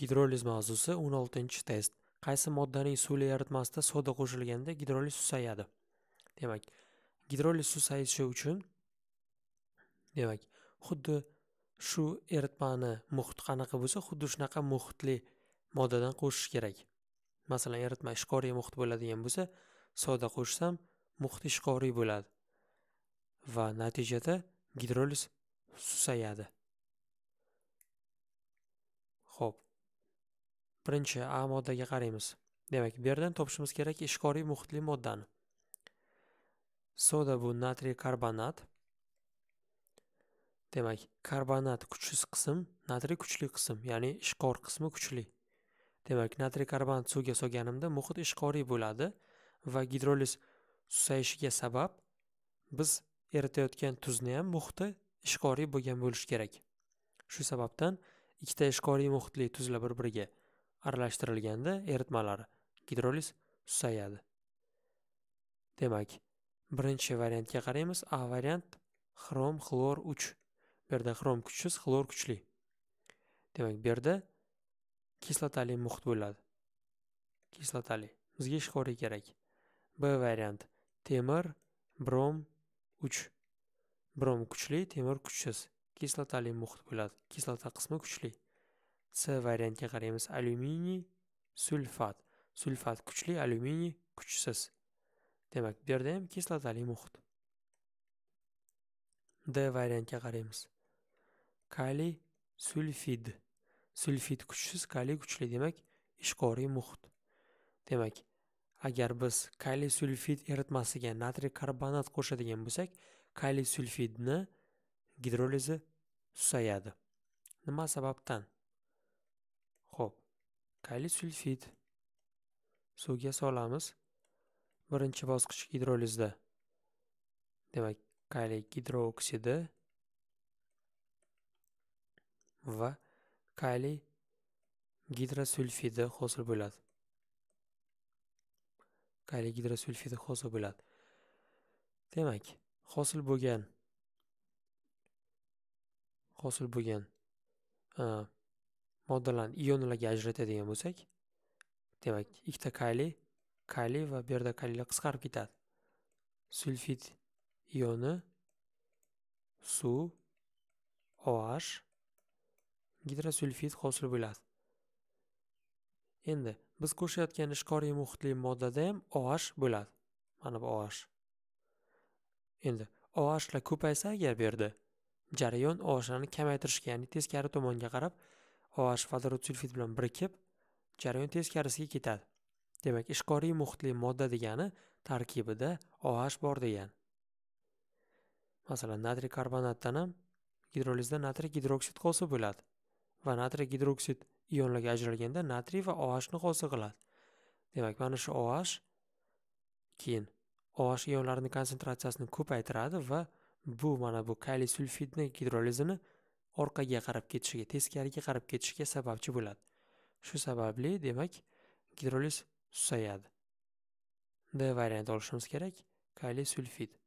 gidroliz mavzusi 16 test qaysi moddaning suvli yaritmasida soda qo'shilganda gidroliz susayadi demak gidroliz susayishi uchun demak xuddi shu eritmani muhit qanaqa bo'lsa xuddi shunaqa muhitli moddadan qo'shish kerak masalan eritma ishqoriy muhit bo'ladigan bo'lsa soda qo'shsam muhit ishqoriy bo'ladi va natijada gidroliz susayadi ho'p birinchi a moddaga qaraymiz demak bu yerdan topishimiz kerak ishqoriy muhitli moddani soda bu natriy karbonat demak karbonat kuchsiz qism natriy kuchli qism ya'ni ishqor qismi kuchli demak natriy karbonat suvga solganimda muhit ishqoriy bo'ladi va gidroliz susayishiga sabab biz eritayotgan tuzni ham muhiti ishqoriy bo'lgan bo'lishi kerak shu sababdan ikkita ishqoriy muhitli tuzlar bir biriga aralashtirilganda eritmalari gidroliz susayadi demak birinchi variantga qaraymiz a variant xrom xlor 3 bu yerda xrom kuchsiz xlor kuchli demak bu yerda kislotali muhit bo'ladi kislotali bizga ishqori kerak b variant temir brom 3 brom kuchli temir kuchsiz kislotali muhit bo'ladi kislota qismi kuchli c variantiga qaraymiz alyuminiy sulfat sulfat kuchli alyuminiy kuchsiz demak bu yerda ham kislotali muhit d variantiga qaraymiz Kali sulfid sulfid kuchsiz kali kuchli demak ishqoriy muhit demak agar biz kali sulfid eritmasiga natriy karbonat qo'shadigan bo'lsak kali sulfidni gidrolizi susayadi nima sababdan Kaliy sulfid suvga solamiz. Birinchi bosqich gidrolizda. Demak, kaliy gidrooksidi va kaliy gidrosulfidi hosil bo'ladi. Kaliy gidrosulfidi hosil bo'ladi. Demak, hosil bo'lgan hosil bo'lgan moddalarni ionlarga ajratadigan bo'lsak demak ikkita kali kali va bu yerda kaliylar qisqarib ketadi sulfid ioni suv oh gidrosulfid hosil bo'ladi endi biz ko'rsatayotgan ishqoriy muhitli moddada ham oh bo'ladi mana bu oh endi ohlar ko'paysa agar bu yerda jarayon ohlarni kamaytirishga ya'ni teskari tomonga qarab OH vodorod sulfid bilan birikib jarayon teskarisiga ketadi demak ishqoriy muhitli modda degani tarkibida OH bor degan. masalan natriy karbonatdan ham gidrolizda natriy gidroksid qosi bo'ladi va natriy gidroksid ionlarga ajralganda natriy va ohni qosi qiladi demak mana shu oh keyin oh ionlarining konsentratsiyasini ko'paytiradi va bu mana bu kaliy sulfidni gidrolizini orqaga qarab ketishiga teskariga qarab ketishiga sababchi bo'ladi shu sababli demak gidroliz susayadi d variant olishimiz kerak kaliy sulfid